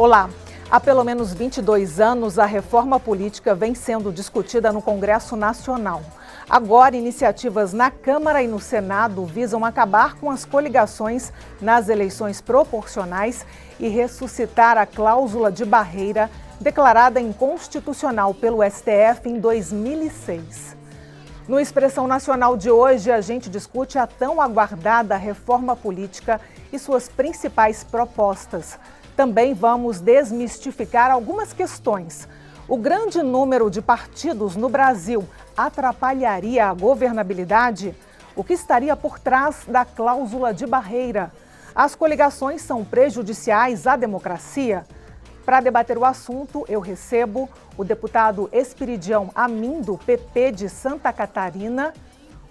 Olá. Há pelo menos 22 anos, a reforma política vem sendo discutida no Congresso Nacional. Agora, iniciativas na Câmara e no Senado visam acabar com as coligações nas eleições proporcionais e ressuscitar a cláusula de barreira declarada inconstitucional pelo STF em 2006. No Expressão Nacional de hoje, a gente discute a tão aguardada reforma política e suas principais propostas. Também vamos desmistificar algumas questões. O grande número de partidos no Brasil atrapalharia a governabilidade? O que estaria por trás da cláusula de barreira? As coligações são prejudiciais à democracia? Para debater o assunto, eu recebo o deputado Espiridião Amindo, do PP de Santa Catarina,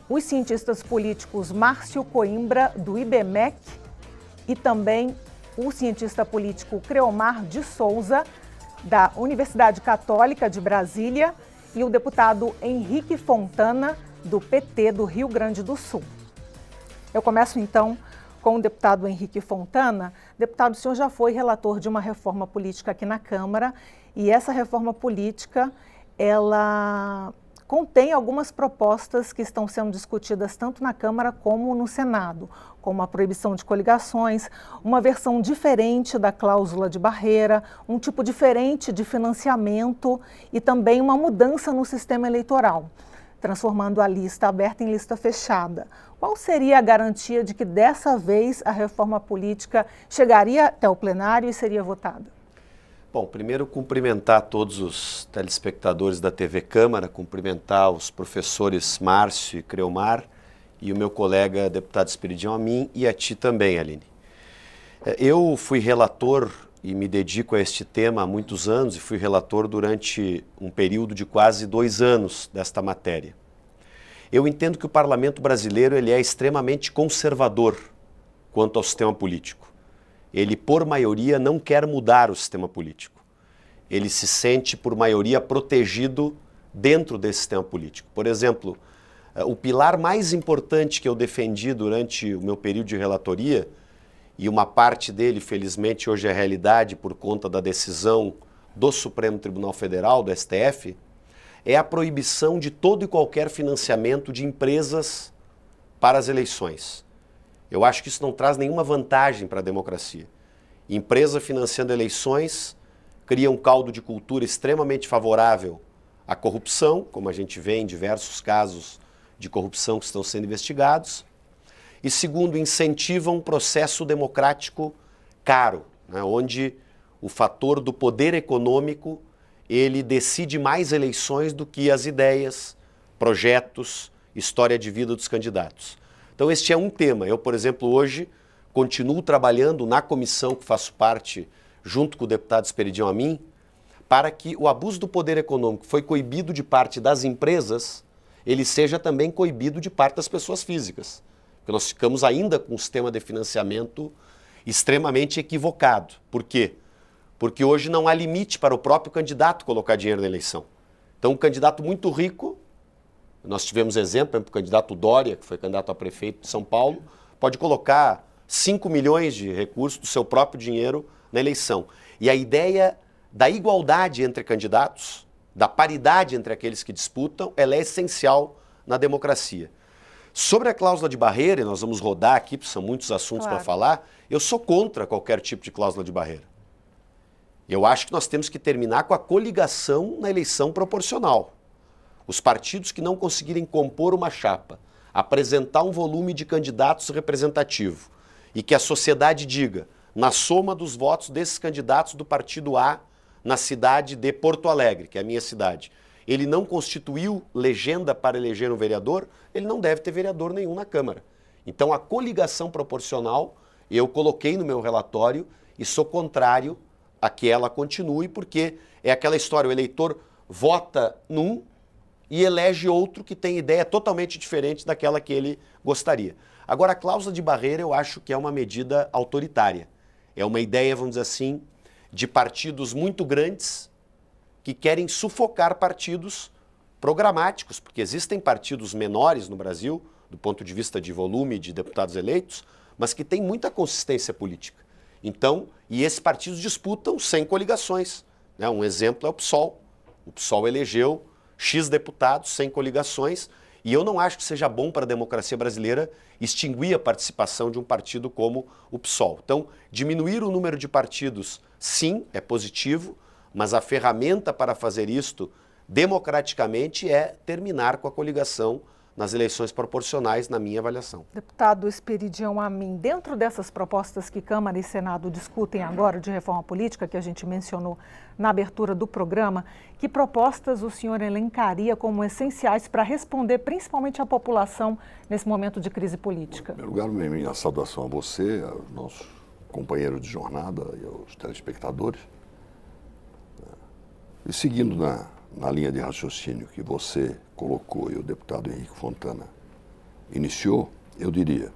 os cientistas políticos Márcio Coimbra, do IBMEC, e também o cientista político Creomar de Souza, da Universidade Católica de Brasília, e o deputado Henrique Fontana, do PT do Rio Grande do Sul. Eu começo então com o deputado Henrique Fontana. Deputado, o senhor já foi relator de uma reforma política aqui na Câmara e essa reforma política ela contém algumas propostas que estão sendo discutidas tanto na Câmara como no Senado, como a proibição de coligações, uma versão diferente da cláusula de barreira, um tipo diferente de financiamento e também uma mudança no sistema eleitoral, transformando a lista aberta em lista fechada. Qual seria a garantia de que dessa vez a reforma política chegaria até o plenário e seria votada? Bom, primeiro cumprimentar todos os telespectadores da TV Câmara, cumprimentar os professores Márcio e Creomar e o meu colega deputado Espiridião a mim e a ti também, Aline. É, eu fui relator e me dedico a este tema há muitos anos e fui relator durante um período de quase dois anos desta matéria. Eu entendo que o parlamento brasileiro ele é extremamente conservador quanto ao sistema político ele, por maioria, não quer mudar o sistema político. Ele se sente, por maioria, protegido dentro desse sistema político. Por exemplo, eh, o pilar mais importante que eu defendi durante o meu período de relatoria, e uma parte dele, felizmente, hoje é realidade por conta da decisão do Supremo Tribunal Federal, do STF, é a proibição de todo e qualquer financiamento de empresas para as eleições. Eu acho que isso não traz nenhuma vantagem para a democracia. Empresa financiando eleições cria um caldo de cultura extremamente favorável à corrupção, como a gente vê em diversos casos de corrupção que estão sendo investigados. E segundo, incentiva um processo democrático caro, né, onde o fator do poder econômico ele decide mais eleições do que as ideias, projetos, história de vida dos candidatos. Então, este é um tema. Eu, por exemplo, hoje continuo trabalhando na comissão que faço parte, junto com o deputado Esperidião Amin, para que o abuso do poder econômico foi coibido de parte das empresas, ele seja também coibido de parte das pessoas físicas. Porque nós ficamos ainda com um sistema de financiamento extremamente equivocado. Por quê? Porque hoje não há limite para o próprio candidato colocar dinheiro na eleição. Então, um candidato muito rico nós tivemos exemplo, o candidato Dória, que foi candidato a prefeito de São Paulo, pode colocar 5 milhões de recursos do seu próprio dinheiro na eleição. E a ideia da igualdade entre candidatos, da paridade entre aqueles que disputam, ela é essencial na democracia. Sobre a cláusula de barreira, e nós vamos rodar aqui, porque são muitos assuntos claro. para falar, eu sou contra qualquer tipo de cláusula de barreira. Eu acho que nós temos que terminar com a coligação na eleição proporcional. Os partidos que não conseguirem compor uma chapa, apresentar um volume de candidatos representativo e que a sociedade diga, na soma dos votos desses candidatos do partido A na cidade de Porto Alegre, que é a minha cidade, ele não constituiu legenda para eleger um vereador, ele não deve ter vereador nenhum na Câmara. Então, a coligação proporcional eu coloquei no meu relatório e sou contrário a que ela continue, porque é aquela história: o eleitor vota num e elege outro que tem ideia totalmente diferente daquela que ele gostaria. Agora, a cláusula de barreira eu acho que é uma medida autoritária. É uma ideia, vamos dizer assim, de partidos muito grandes que querem sufocar partidos programáticos, porque existem partidos menores no Brasil, do ponto de vista de volume de deputados eleitos, mas que têm muita consistência política. Então, e esses partidos disputam sem coligações. Né? Um exemplo é o PSOL. O PSOL elegeu X deputados, sem coligações, e eu não acho que seja bom para a democracia brasileira extinguir a participação de um partido como o PSOL. Então, diminuir o número de partidos, sim, é positivo, mas a ferramenta para fazer isto democraticamente é terminar com a coligação nas eleições proporcionais, na minha avaliação. Deputado Esperidião Amin, dentro dessas propostas que Câmara e Senado discutem agora de reforma política, que a gente mencionou na abertura do programa, que propostas o senhor elencaria como essenciais para responder principalmente à população nesse momento de crise política? Em primeiro lugar, minha saudação a você, ao nosso companheiro de jornada e aos telespectadores. Né? E seguindo na, na linha de raciocínio que você colocou e o deputado Henrique Fontana iniciou, eu diria,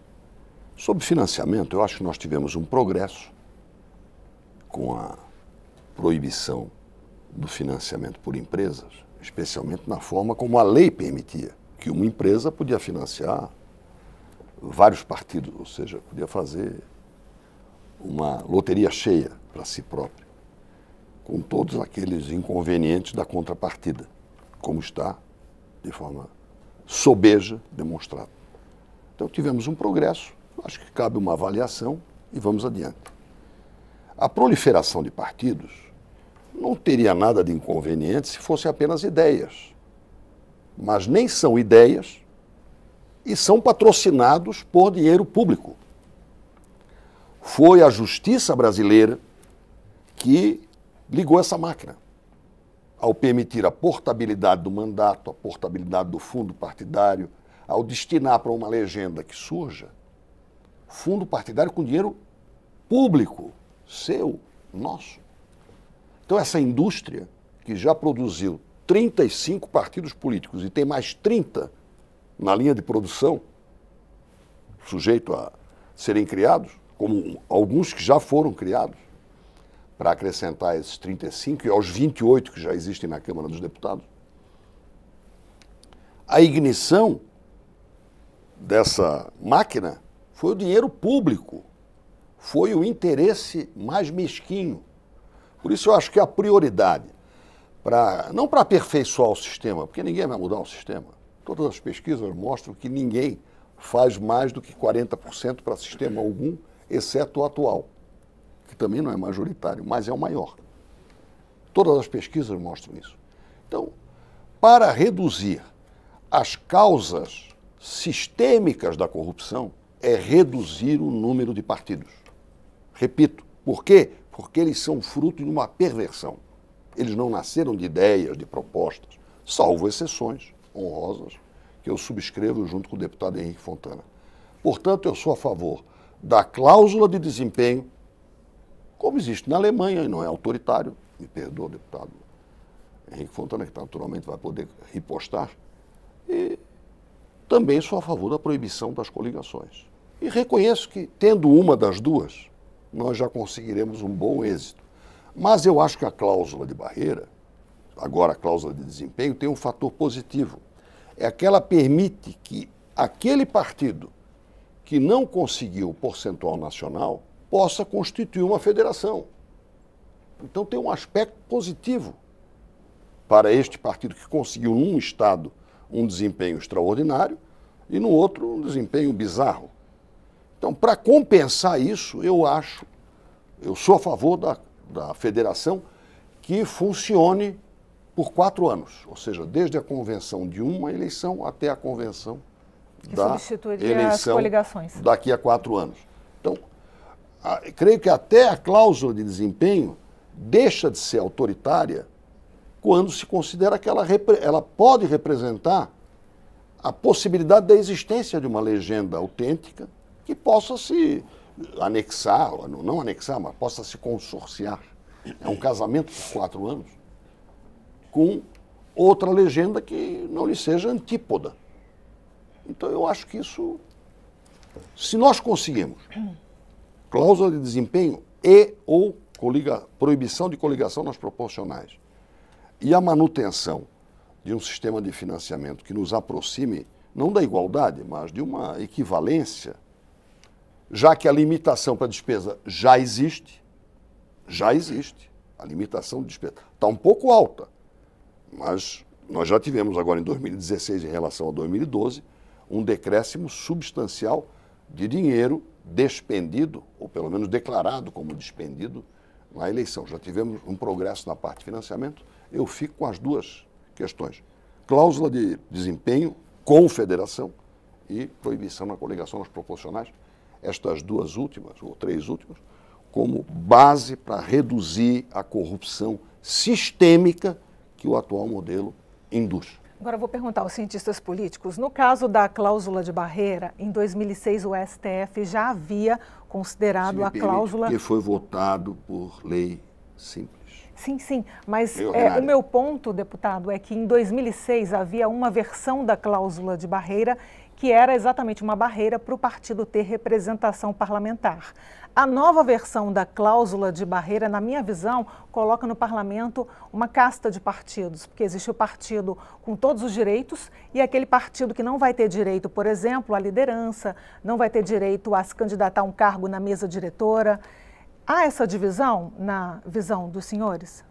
sobre financiamento, eu acho que nós tivemos um progresso com a proibição do financiamento por empresas, especialmente na forma como a lei permitia que uma empresa podia financiar vários partidos, ou seja, podia fazer uma loteria cheia para si própria com todos aqueles inconvenientes da contrapartida, como está de forma sobeja demonstrado. Então tivemos um progresso, acho que cabe uma avaliação e vamos adiante. A proliferação de partidos não teria nada de inconveniente se fossem apenas ideias. Mas nem são ideias e são patrocinados por dinheiro público. Foi a justiça brasileira que ligou essa máquina. Ao permitir a portabilidade do mandato, a portabilidade do fundo partidário, ao destinar para uma legenda que surja, fundo partidário com dinheiro público, seu, nosso. Então, essa indústria que já produziu 35 partidos políticos e tem mais 30 na linha de produção, sujeito a serem criados, como alguns que já foram criados, para acrescentar esses 35 e aos 28 que já existem na Câmara dos Deputados. A ignição dessa máquina foi o dinheiro público, foi o interesse mais mesquinho. Por isso eu acho que a prioridade, para não para aperfeiçoar o sistema, porque ninguém vai mudar o sistema. Todas as pesquisas mostram que ninguém faz mais do que 40% para sistema algum, exceto o atual que também não é majoritário, mas é o maior. Todas as pesquisas mostram isso. Então, para reduzir as causas sistêmicas da corrupção, é reduzir o número de partidos. Repito, por quê? Porque eles são fruto de uma perversão. Eles não nasceram de ideias, de propostas, salvo exceções honrosas, que eu subscrevo junto com o deputado Henrique Fontana. Portanto, eu sou a favor da cláusula de desempenho como existe na Alemanha, e não é autoritário, me perdoa, deputado Henrique Fontana, que naturalmente vai poder ripostar, e também sou a favor da proibição das coligações. E reconheço que, tendo uma das duas, nós já conseguiremos um bom êxito. Mas eu acho que a cláusula de barreira, agora a cláusula de desempenho, tem um fator positivo. É que ela permite que aquele partido que não conseguiu o percentual nacional possa constituir uma federação. Então tem um aspecto positivo para este partido que conseguiu num estado um desempenho extraordinário e no outro um desempenho bizarro. Então, para compensar isso, eu acho, eu sou a favor da, da federação que funcione por quatro anos, ou seja, desde a convenção de uma eleição até a convenção que da eleição daqui a quatro anos. Então, creio que até a cláusula de desempenho deixa de ser autoritária quando se considera que ela, ela pode representar a possibilidade da existência de uma legenda autêntica que possa se anexar, não anexar, mas possa se consorciar. É um casamento de quatro anos com outra legenda que não lhe seja antípoda. Então eu acho que isso, se nós conseguimos cláusula de desempenho e ou coliga, proibição de coligação nas proporcionais. E a manutenção de um sistema de financiamento que nos aproxime, não da igualdade, mas de uma equivalência, já que a limitação para despesa já existe, já existe. A limitação de despesa está um pouco alta, mas nós já tivemos agora em 2016, em relação a 2012, um decréscimo substancial de dinheiro despendido, ou pelo menos declarado como despendido, na eleição. Já tivemos um progresso na parte de financiamento. Eu fico com as duas questões: cláusula de desempenho, confederação e proibição na coligação dos proporcionais. Estas duas últimas, ou três últimas, como base para reduzir a corrupção sistêmica que o atual modelo induz. Agora vou perguntar aos cientistas políticos. No caso da cláusula de barreira, em 2006 o STF já havia considerado a permite, cláusula. Que foi votado por lei simples. Sim, sim, mas é, o meu ponto, deputado, é que em 2006 havia uma versão da cláusula de barreira que era exatamente uma barreira para o partido ter representação parlamentar. A nova versão da cláusula de barreira, na minha visão, coloca no parlamento uma casta de partidos, porque existe o partido com todos os direitos e aquele partido que não vai ter direito, por exemplo, à liderança, não vai ter direito a se candidatar a um cargo na mesa diretora. Há essa divisão na visão dos senhores?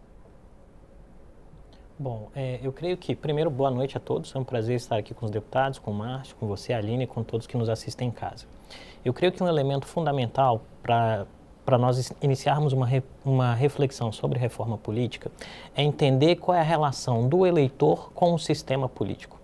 Bom, é, eu creio que, primeiro, boa noite a todos. É um prazer estar aqui com os deputados, com o Márcio, com você, Aline, e com todos que nos assistem em casa. Eu creio que um elemento fundamental para para nós iniciarmos uma, re, uma reflexão sobre reforma política é entender qual é a relação do eleitor com o sistema político.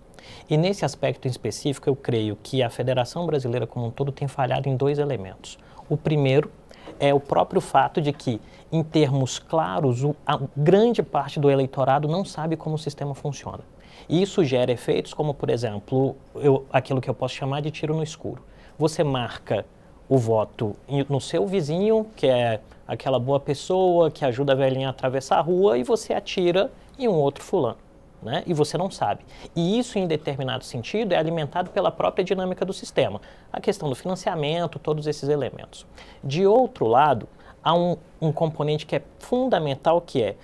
E nesse aspecto em específico, eu creio que a Federação Brasileira como um todo tem falhado em dois elementos. O primeiro é o próprio fato de que, em termos claros, o, a grande parte do eleitorado não sabe como o sistema funciona. E isso gera efeitos como, por exemplo, eu, aquilo que eu posso chamar de tiro no escuro você marca o voto no seu vizinho, que é aquela boa pessoa que ajuda a velhinha a atravessar a rua, e você atira em um outro fulano. Né? E você não sabe. E isso, em determinado sentido, é alimentado pela própria dinâmica do sistema. A questão do financiamento, todos esses elementos. De outro lado, há um, um componente que é fundamental, que é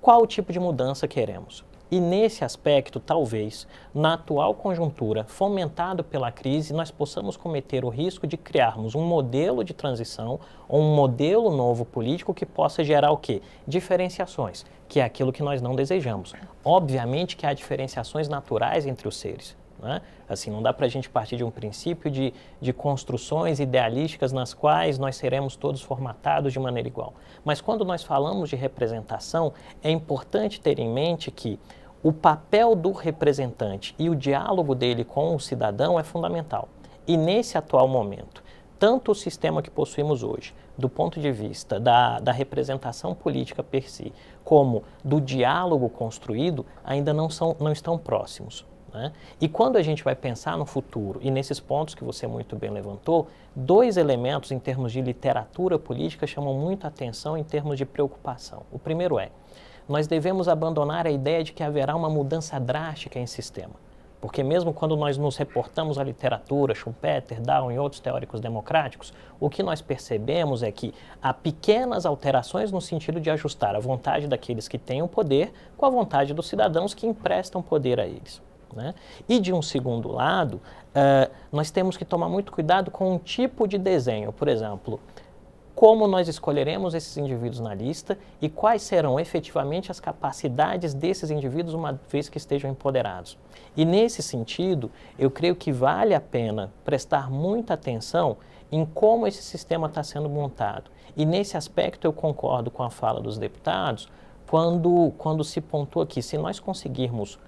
qual o tipo de mudança queremos. E nesse aspecto, talvez, na atual conjuntura, fomentado pela crise, nós possamos cometer o risco de criarmos um modelo de transição ou um modelo novo político que possa gerar o quê? Diferenciações, que é aquilo que nós não desejamos. Obviamente que há diferenciações naturais entre os seres. Né? Assim, não dá para a gente partir de um princípio de, de construções idealísticas nas quais nós seremos todos formatados de maneira igual. Mas quando nós falamos de representação, é importante ter em mente que o papel do representante e o diálogo dele com o cidadão é fundamental. E nesse atual momento, tanto o sistema que possuímos hoje, do ponto de vista da, da representação política per si, como do diálogo construído, ainda não, são, não estão próximos. Né? E quando a gente vai pensar no futuro e nesses pontos que você muito bem levantou, dois elementos em termos de literatura política chamam muito atenção em termos de preocupação. O primeiro é, nós devemos abandonar a ideia de que haverá uma mudança drástica em sistema. Porque mesmo quando nós nos reportamos à literatura, Schumpeter, Down e outros teóricos democráticos, o que nós percebemos é que há pequenas alterações no sentido de ajustar a vontade daqueles que têm o poder com a vontade dos cidadãos que emprestam poder a eles. Né? E de um segundo lado, uh, nós temos que tomar muito cuidado com o tipo de desenho. Por exemplo, como nós escolheremos esses indivíduos na lista e quais serão efetivamente as capacidades desses indivíduos uma vez que estejam empoderados. E nesse sentido, eu creio que vale a pena prestar muita atenção em como esse sistema está sendo montado. E nesse aspecto eu concordo com a fala dos deputados quando, quando se pontua que se nós conseguirmos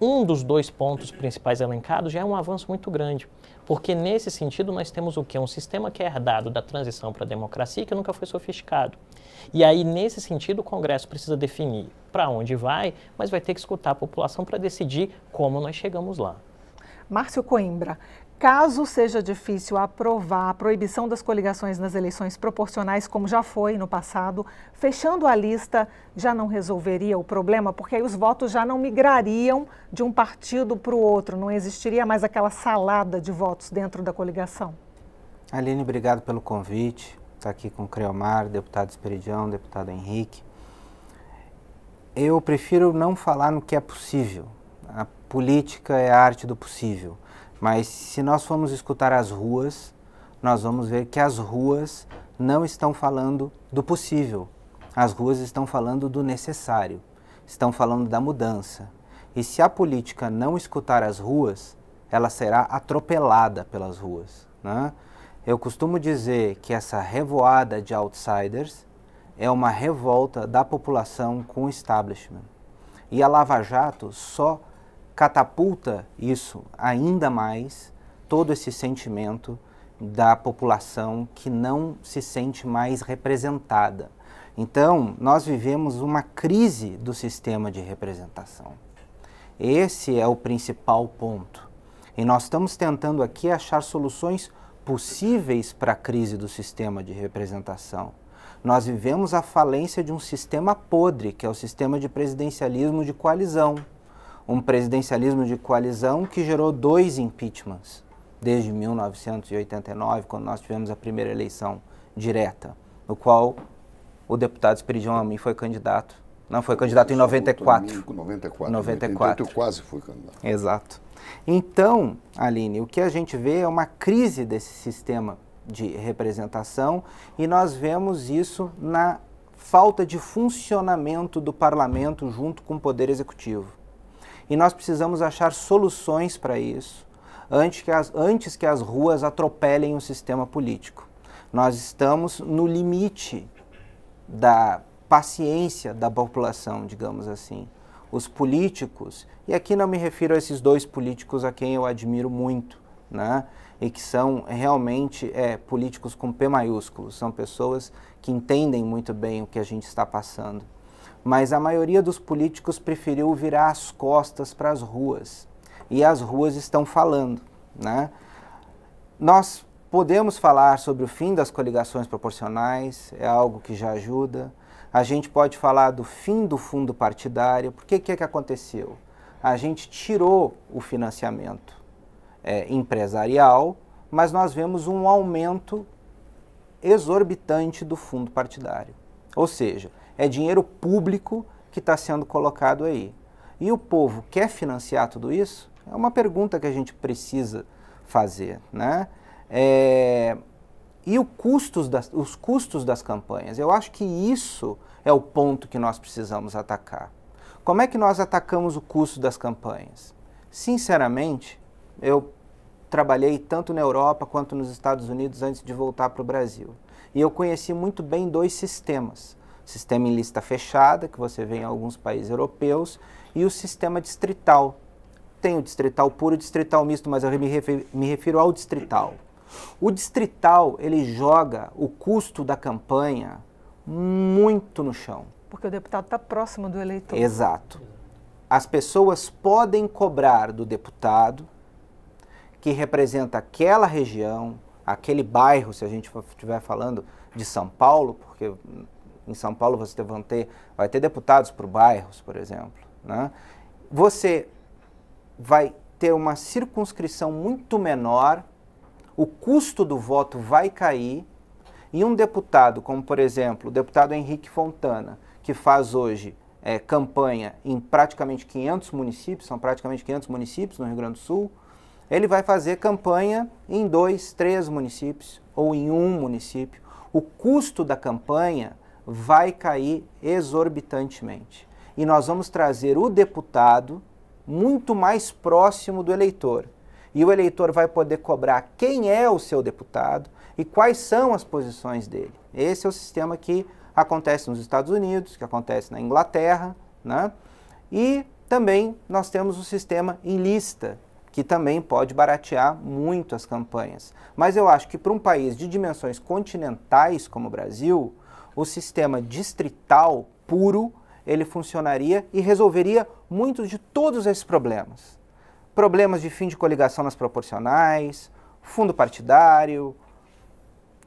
um dos dois pontos principais elencados já é um avanço muito grande, porque nesse sentido nós temos o que? Um sistema que é herdado da transição para a democracia que nunca foi sofisticado. E aí, nesse sentido, o Congresso precisa definir para onde vai, mas vai ter que escutar a população para decidir como nós chegamos lá. Márcio Coimbra, Caso seja difícil aprovar a proibição das coligações nas eleições proporcionais, como já foi no passado, fechando a lista já não resolveria o problema, porque aí os votos já não migrariam de um partido para o outro, não existiria mais aquela salada de votos dentro da coligação. Aline, obrigado pelo convite. Está aqui com o Creomar, deputado Esperidião, deputado Henrique. Eu prefiro não falar no que é possível. A política é a arte do possível mas se nós formos escutar as ruas, nós vamos ver que as ruas não estão falando do possível. As ruas estão falando do necessário, estão falando da mudança. E se a política não escutar as ruas, ela será atropelada pelas ruas. Né? Eu costumo dizer que essa revoada de outsiders é uma revolta da população com o establishment. E a Lava Jato só catapulta isso ainda mais, todo esse sentimento da população que não se sente mais representada. Então, nós vivemos uma crise do sistema de representação. Esse é o principal ponto. E nós estamos tentando aqui achar soluções possíveis para a crise do sistema de representação. Nós vivemos a falência de um sistema podre, que é o sistema de presidencialismo de coalizão um presidencialismo de coalizão que gerou dois impeachments desde 1989, quando nós tivemos a primeira eleição direta, no qual o deputado Espiridião Amin foi candidato. Não, foi candidato em 94. Em 94. 94. Eu quase foi candidato. Exato. Então, Aline, o que a gente vê é uma crise desse sistema de representação e nós vemos isso na falta de funcionamento do parlamento junto com o poder executivo. E nós precisamos achar soluções para isso antes que, as, antes que as ruas atropelem o sistema político. Nós estamos no limite da paciência da população, digamos assim. Os políticos, e aqui não me refiro a esses dois políticos a quem eu admiro muito, né? e que são realmente é, políticos com P maiúsculo, são pessoas que entendem muito bem o que a gente está passando mas a maioria dos políticos preferiu virar as costas para as ruas. E as ruas estão falando. Né? Nós podemos falar sobre o fim das coligações proporcionais, é algo que já ajuda. A gente pode falar do fim do fundo partidário. Por que, que é que aconteceu? A gente tirou o financiamento é, empresarial, mas nós vemos um aumento exorbitante do fundo partidário. Ou seja, é dinheiro público que está sendo colocado aí. E o povo quer financiar tudo isso? É uma pergunta que a gente precisa fazer. Né? É... E custos das, os custos das campanhas? Eu acho que isso é o ponto que nós precisamos atacar. Como é que nós atacamos o custo das campanhas? Sinceramente, eu trabalhei tanto na Europa quanto nos Estados Unidos antes de voltar para o Brasil. E eu conheci muito bem dois sistemas sistema em lista fechada, que você vê em alguns países europeus, e o sistema distrital. Tem o distrital puro e o distrital misto, mas eu me refiro, me refiro ao distrital. O distrital, ele joga o custo da campanha muito no chão. Porque o deputado está próximo do eleitor. Exato. As pessoas podem cobrar do deputado, que representa aquela região, aquele bairro, se a gente estiver falando de São Paulo, porque em São Paulo você vai ter, vai ter deputados por bairros, por exemplo. Né? Você vai ter uma circunscrição muito menor, o custo do voto vai cair, e um deputado, como por exemplo o deputado Henrique Fontana, que faz hoje é, campanha em praticamente 500 municípios, são praticamente 500 municípios no Rio Grande do Sul, ele vai fazer campanha em dois, três municípios ou em um município. O custo da campanha vai cair exorbitantemente. E nós vamos trazer o deputado muito mais próximo do eleitor. E o eleitor vai poder cobrar quem é o seu deputado e quais são as posições dele. Esse é o sistema que acontece nos Estados Unidos, que acontece na Inglaterra, né? E também nós temos o sistema em lista, que também pode baratear muito as campanhas. Mas eu acho que para um país de dimensões continentais como o Brasil, o sistema distrital puro ele funcionaria e resolveria muitos de todos esses problemas. Problemas de fim de coligação nas proporcionais, fundo partidário,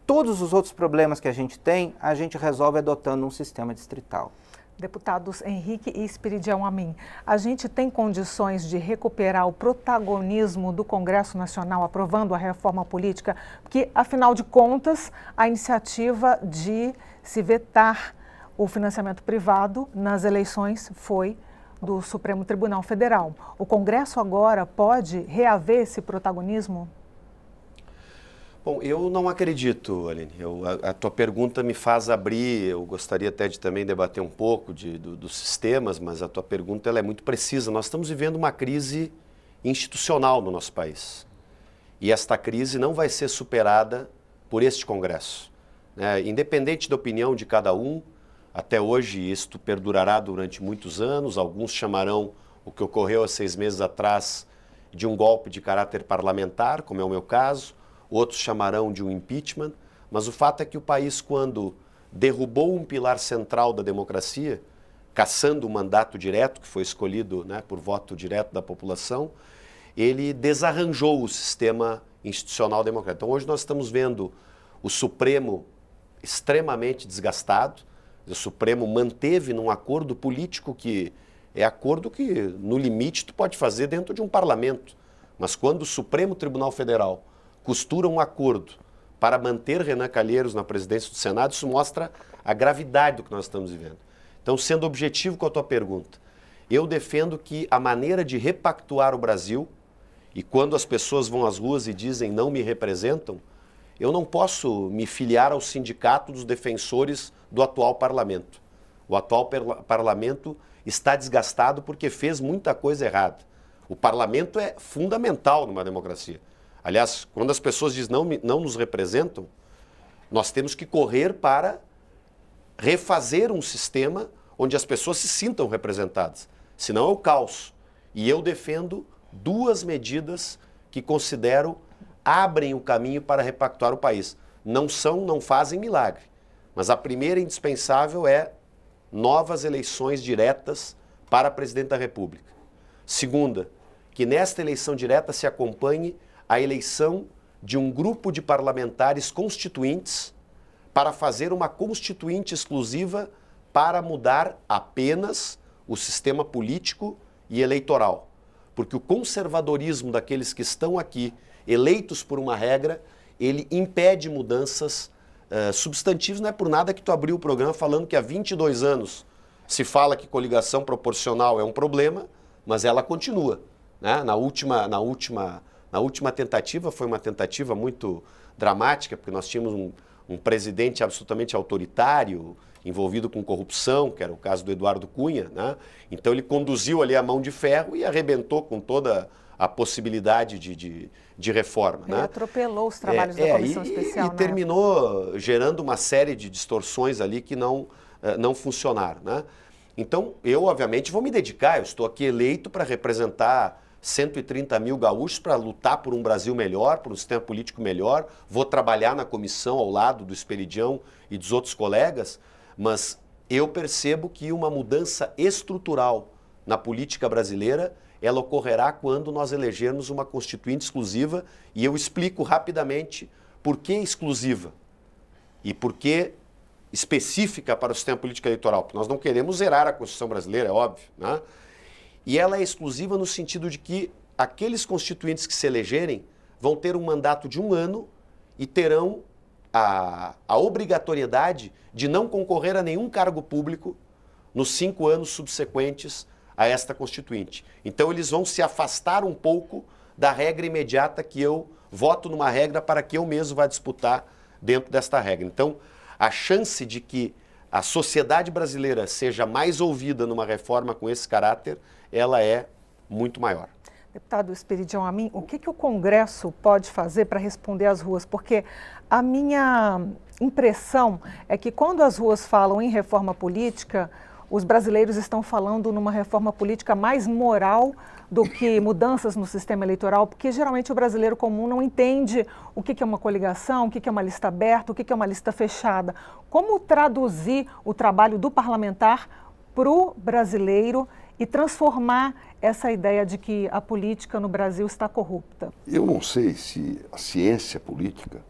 todos os outros problemas que a gente tem, a gente resolve adotando um sistema distrital. Deputados Henrique e Espiridião Amin, a gente tem condições de recuperar o protagonismo do Congresso Nacional aprovando a reforma política? Porque, afinal de contas, a iniciativa de se vetar o financiamento privado nas eleições foi do Supremo Tribunal Federal. O Congresso agora pode reaver esse protagonismo? Bom, eu não acredito, Aline. Eu, a, a, tua pergunta me faz abrir. Eu gostaria até de também debater um pouco de, do, dos sistemas, mas a tua pergunta ela é muito precisa. Nós estamos vivendo uma crise institucional no nosso país. E esta crise não vai ser superada por este Congresso. É, independente da opinião de cada um, até hoje isto perdurará durante muitos anos. Alguns chamarão o que ocorreu há seis meses atrás de um golpe de caráter parlamentar, como é o meu caso outros chamarão de um impeachment, mas o fato é que o país, quando derrubou um pilar central da democracia, caçando o mandato direto, que foi escolhido né, por voto direto da população, ele desarranjou o sistema institucional democrático. Então, hoje nós estamos vendo o Supremo extremamente desgastado, o Supremo manteve num acordo político que é acordo que, no limite, tu pode fazer dentro de um parlamento. Mas quando o Supremo Tribunal Federal costura um acordo para manter Renan Calheiros na presidência do Senado, isso mostra a gravidade do que nós estamos vivendo. Então, sendo objetivo com a tua pergunta, eu defendo que a maneira de repactuar o Brasil, e quando as pessoas vão às ruas e dizem não me representam, eu não posso me filiar ao sindicato dos defensores do atual parlamento. O atual parlamento está desgastado porque fez muita coisa errada. O parlamento é fundamental numa democracia. Aliás, quando as pessoas dizem não, não nos representam, nós temos que correr para refazer um sistema onde as pessoas se sintam representadas. Senão é o caos. E eu defendo duas medidas que considero abrem o caminho para repactuar o país. Não são, não fazem milagre. Mas a primeira indispensável é novas eleições diretas para presidente da República. Segunda, que nesta eleição direta se acompanhe a eleição de um grupo de parlamentares constituintes para fazer uma constituinte exclusiva para mudar apenas o sistema político e eleitoral. Porque o conservadorismo daqueles que estão aqui, eleitos por uma regra, ele impede mudanças uh, substantivas. Não é por nada que tu abriu o programa falando que há 22 anos se fala que coligação proporcional é um problema, mas ela continua. Né? Na última, na última na última tentativa, foi uma tentativa muito dramática, porque nós tínhamos um, um presidente absolutamente autoritário, envolvido com corrupção, que era o caso do Eduardo Cunha. Né? Então ele conduziu ali a mão de ferro e arrebentou com toda a possibilidade de, de, de reforma. Ele né? atropelou os trabalhos é, da é, Comissão e, Especial. E né? terminou gerando uma série de distorções ali que não, eh, não funcionaram. Né? Então eu, obviamente, vou me dedicar, eu estou aqui eleito para representar 130 mil gaúchos para lutar por um Brasil melhor, por um sistema político melhor. Vou trabalhar na comissão ao lado do Esperidião e dos outros colegas, mas eu percebo que uma mudança estrutural na política brasileira ela ocorrerá quando nós elegermos uma constituinte exclusiva e eu explico rapidamente por que exclusiva e por que específica para o sistema político eleitoral. Porque nós não queremos zerar a Constituição brasileira, é óbvio, né? E ela é exclusiva no sentido de que aqueles constituintes que se elegerem vão ter um mandato de um ano e terão a, a obrigatoriedade de não concorrer a nenhum cargo público nos cinco anos subsequentes a esta constituinte. Então, eles vão se afastar um pouco da regra imediata que eu voto numa regra para que eu mesmo vá disputar dentro desta regra. Então, a chance de que a sociedade brasileira seja mais ouvida numa reforma com esse caráter ela é muito maior. Deputado Esperidião, a mim, o que, que o Congresso pode fazer para responder às ruas? Porque a minha impressão é que quando as ruas falam em reforma política, os brasileiros estão falando numa reforma política mais moral do que mudanças no sistema eleitoral, porque geralmente o brasileiro comum não entende o que é uma coligação, o que é uma lista aberta, o que é uma lista fechada. Como traduzir o trabalho do parlamentar para o brasileiro e transformar essa ideia de que a política no Brasil está corrupta? Eu não sei se a ciência política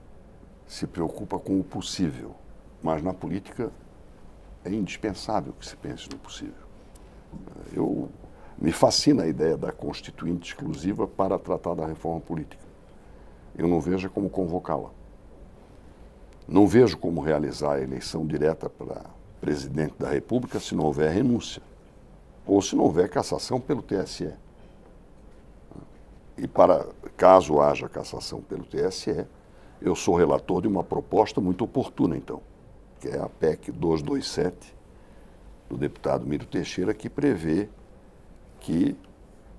se preocupa com o possível, mas na política é indispensável que se pense no possível. Eu me fascina a ideia da constituinte exclusiva para tratar da reforma política. Eu não vejo como convocá-la. Não vejo como realizar a eleição direta para presidente da República se não houver renúncia ou se não houver cassação pelo TSE. E para caso haja cassação pelo TSE, eu sou relator de uma proposta muito oportuna, então, que é a PEC 227 do deputado Miro Teixeira, que prevê que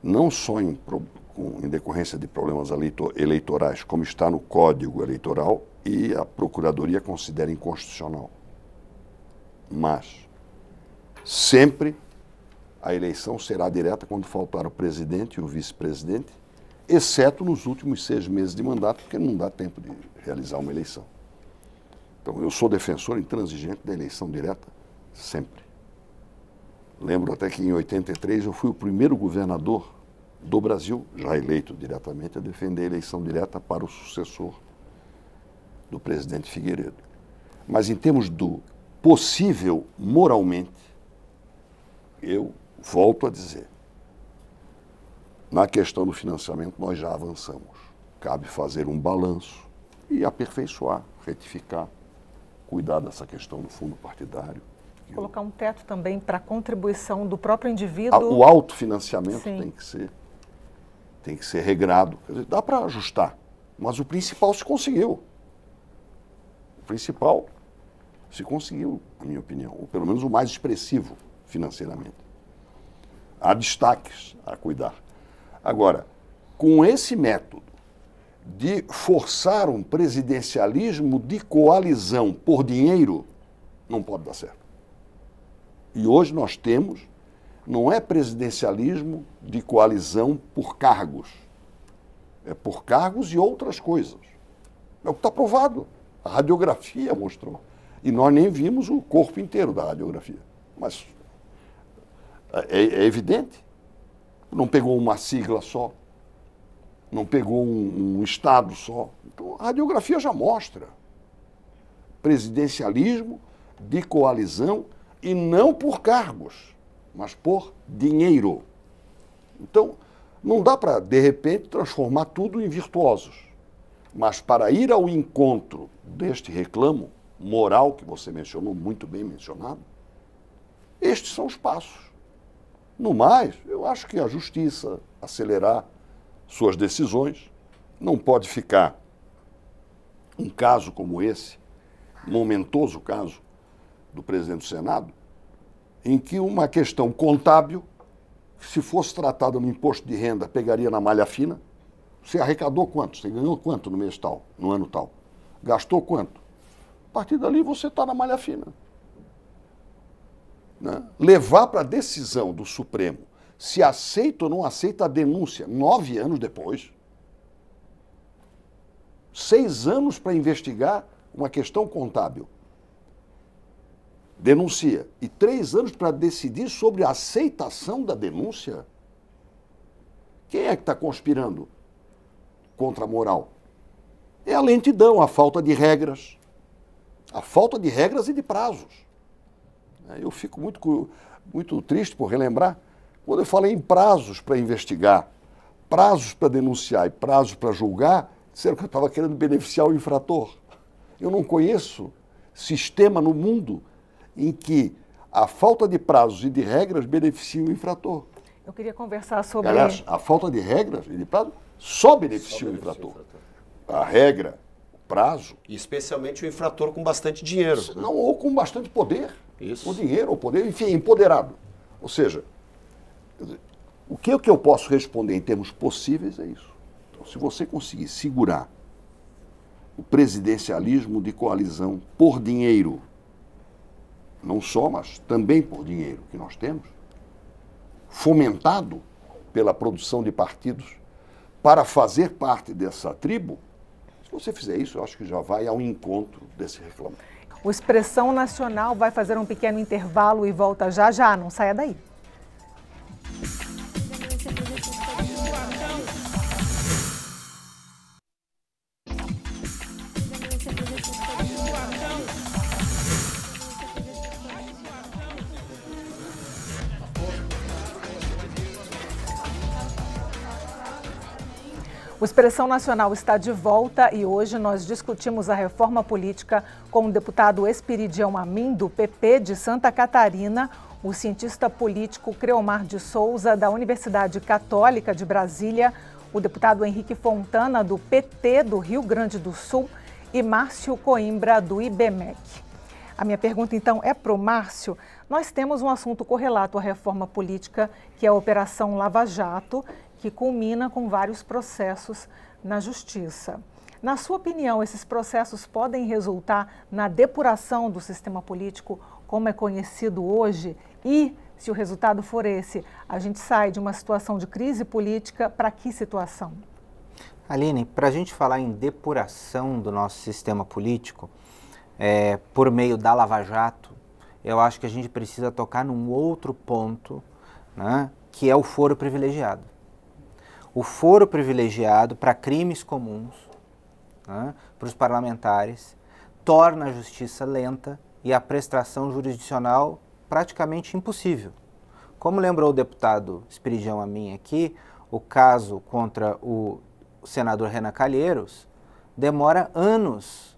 não só em, em decorrência de problemas eleitorais, como está no Código Eleitoral, e a Procuradoria considera inconstitucional. Mas sempre a eleição será direta quando faltar o presidente e o vice-presidente, exceto nos últimos seis meses de mandato, porque não dá tempo de realizar uma eleição. Então, eu sou defensor intransigente da eleição direta, sempre. Lembro até que em 83 eu fui o primeiro governador do Brasil, já eleito diretamente, a defender a eleição direta para o sucessor do presidente Figueiredo. Mas em termos do possível moralmente, eu Volto a dizer, na questão do financiamento nós já avançamos. Cabe fazer um balanço e aperfeiçoar, retificar, cuidar dessa questão do fundo partidário. Colocar um teto também para a contribuição do próprio ah, indivíduo. O autofinanciamento Sim. tem que ser tem que ser regrado. Dizer, dá para ajustar, mas o principal se conseguiu. O principal se conseguiu, na minha opinião, ou pelo menos o mais expressivo financeiramente há destaques a cuidar. Agora, com esse método de forçar um presidencialismo de coalizão por dinheiro, não pode dar certo. E hoje nós temos, não é presidencialismo de coalizão por cargos, é por cargos e outras coisas. É o que está provado. A radiografia mostrou. E nós nem vimos o corpo inteiro da radiografia. Mas é, é, é evidente. Não pegou uma sigla só, não pegou um, um estado só. Então, a radiografia já mostra presidencialismo de coalizão e não por cargos, mas por dinheiro. Então, não dá para, de repente, transformar tudo em virtuosos. Mas para ir ao encontro deste reclamo moral que você mencionou, muito bem mencionado, estes são os passos. No mais, eu acho que a justiça acelerar suas decisões não pode ficar um caso como esse, momentoso caso do presidente do Senado, em que uma questão contábil, se fosse tratada no imposto de renda, pegaria na malha fina. Você arrecadou quanto? Você ganhou quanto no mês tal, no ano tal? Gastou quanto? A partir dali você está na malha fina né, levar para a decisão do Supremo se aceita ou não aceita a denúncia nove anos depois, seis anos para investigar uma questão contábil, denuncia, e três anos para decidir sobre a aceitação da denúncia, quem é que está conspirando contra a moral? É a lentidão, a falta de regras. A falta de regras e de prazos. Né? Eu fico muito, muito triste por relembrar. Quando eu falei em prazos para investigar, prazos para denunciar e prazos para julgar, disseram que eu estava querendo beneficiar o infrator. Eu não conheço sistema no mundo em que a falta de prazos e de regras beneficia o infrator. Eu queria conversar sobre. Aliás, a falta de regras e de prazos só beneficia, só beneficia o, infrator. o infrator. A regra prazo. especialmente o infrator com bastante dinheiro. Não, ou com bastante poder. Isso. O dinheiro, o poder, enfim, empoderado. Ou seja, o que, é que eu posso responder em termos possíveis é isso. Então, se você conseguir segurar o presidencialismo de coalizão por dinheiro, não só, mas também por dinheiro que nós temos, fomentado pela produção de partidos para fazer parte dessa tribo, se você fizer isso, eu acho que já vai ao encontro desse reclamo. O Expressão Nacional vai fazer um pequeno intervalo e volta já já, não saia daí. O Expressão Nacional está de volta e hoje nós discutimos a reforma política com o deputado Espiridião Amin, do PP de Santa Catarina, o cientista político Creomar de Souza, da Universidade Católica de Brasília, o deputado Henrique Fontana, do PT do Rio Grande do Sul, e Márcio Coimbra, do IBMEC. A minha pergunta, então, é para o Márcio. Nós temos um assunto correlato à reforma política, que é a Operação Lava Jato, que culmina com vários processos na Justiça. Na sua opinião, esses processos podem resultar na depuração do sistema político como é conhecido hoje? E, se o resultado for esse, a gente sai de uma situação de crise política para que situação? Aline, para a gente falar em depuração do nosso sistema político, é, por meio da Lava Jato, eu acho que a gente precisa tocar num outro ponto, né, que é o foro privilegiado o foro privilegiado para crimes comuns, né, para os parlamentares, torna a justiça lenta e a prestação jurisdicional praticamente impossível. Como lembrou o deputado Espiridião a mim aqui, o caso contra o senador Renan Calheiros demora anos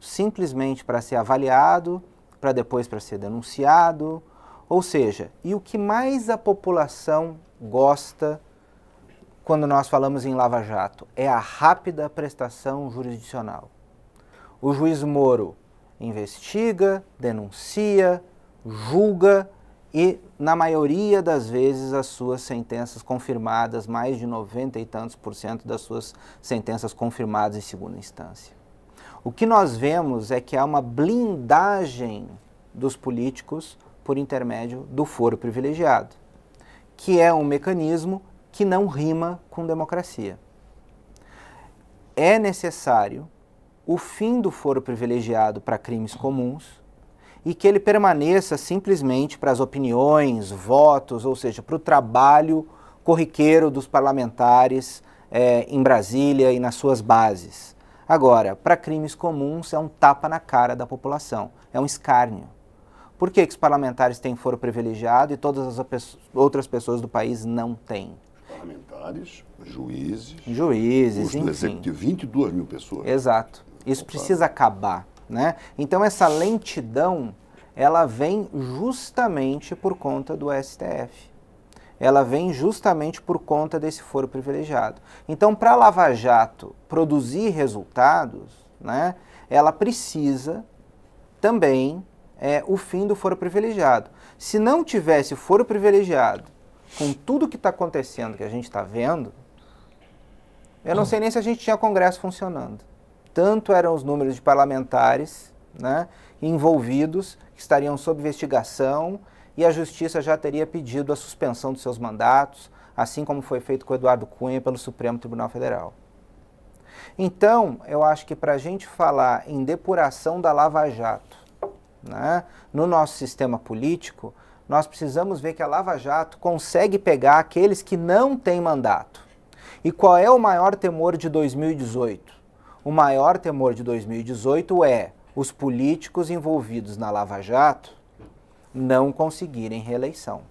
simplesmente para ser avaliado, para depois para ser denunciado, ou seja, e o que mais a população gosta quando nós falamos em Lava Jato? É a rápida prestação jurisdicional. O juiz Moro investiga, denuncia, julga e, na maioria das vezes, as suas sentenças confirmadas, mais de 90 e tantos por cento das suas sentenças confirmadas em segunda instância. O que nós vemos é que há uma blindagem dos políticos por intermédio do foro privilegiado, que é um mecanismo que não rima com democracia. É necessário o fim do foro privilegiado para crimes comuns e que ele permaneça simplesmente para as opiniões, votos, ou seja, para o trabalho corriqueiro dos parlamentares é, em Brasília e nas suas bases. Agora, para crimes comuns é um tapa na cara da população, é um escárnio. Por que, que os parlamentares têm foro privilegiado e todas as outras pessoas do país não têm? parlamentares, juízes, juízes, custo executivo, 22 mil pessoas. Exato. Isso Opa. precisa acabar, né? Então essa lentidão, ela vem justamente por conta do STF. Ela vem justamente por conta desse foro privilegiado. Então, para a Lava Jato produzir resultados, né, ela precisa também é, o fim do foro privilegiado. Se não tivesse foro privilegiado com tudo que está acontecendo, que a gente está vendo, eu não sei nem se a gente tinha Congresso funcionando. Tanto eram os números de parlamentares né, envolvidos, que estariam sob investigação, e a Justiça já teria pedido a suspensão dos seus mandatos, assim como foi feito com Eduardo Cunha pelo Supremo Tribunal Federal. Então, eu acho que para a gente falar em depuração da Lava Jato né, no nosso sistema político, nós precisamos ver que a Lava Jato consegue pegar aqueles que não têm mandato. E qual é o maior temor de 2018? O maior temor de 2018 é os políticos envolvidos na Lava Jato não conseguirem reeleição.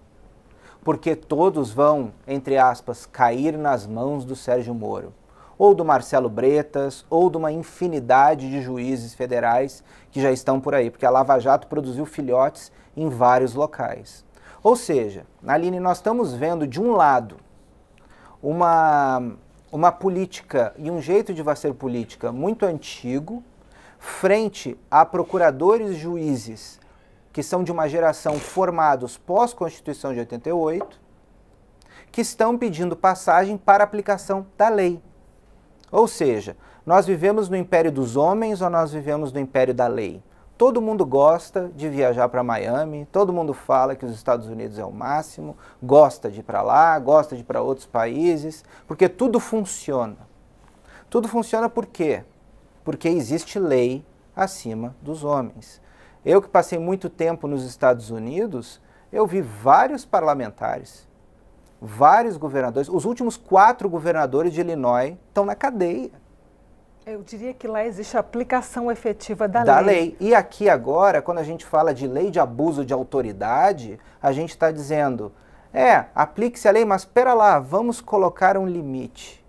Porque todos vão, entre aspas, cair nas mãos do Sérgio Moro, ou do Marcelo Bretas, ou de uma infinidade de juízes federais que já estão por aí. Porque a Lava Jato produziu filhotes em vários locais. Ou seja, linha nós estamos vendo de um lado uma, uma política e um jeito de fazer política muito antigo, frente a procuradores juízes que são de uma geração formados pós-Constituição de 88, que estão pedindo passagem para aplicação da lei. Ou seja, nós vivemos no império dos homens ou nós vivemos no império da lei? Todo mundo gosta de viajar para Miami, todo mundo fala que os Estados Unidos é o máximo, gosta de ir para lá, gosta de ir para outros países, porque tudo funciona. Tudo funciona por quê? Porque existe lei acima dos homens. Eu que passei muito tempo nos Estados Unidos, eu vi vários parlamentares, vários governadores, os últimos quatro governadores de Illinois estão na cadeia eu diria que lá existe a aplicação efetiva da, da lei. Da lei. E aqui agora, quando a gente fala de lei de abuso de autoridade, a gente está dizendo, é, aplique-se a lei, mas espera lá, vamos colocar um limite.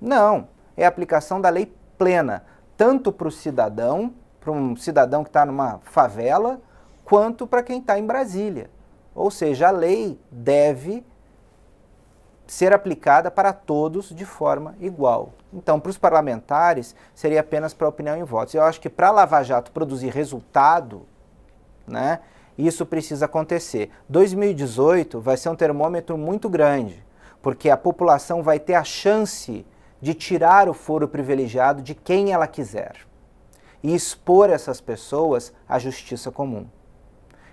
Não, é a aplicação da lei plena, tanto para o cidadão, para um cidadão que está numa favela, quanto para quem está em Brasília. Ou seja, a lei deve ser aplicada para todos de forma igual. Então, para os parlamentares, seria apenas para opinião em votos. Eu acho que para Lava Jato produzir resultado, né, isso precisa acontecer. 2018 vai ser um termômetro muito grande, porque a população vai ter a chance de tirar o foro privilegiado de quem ela quiser e expor essas pessoas à justiça comum.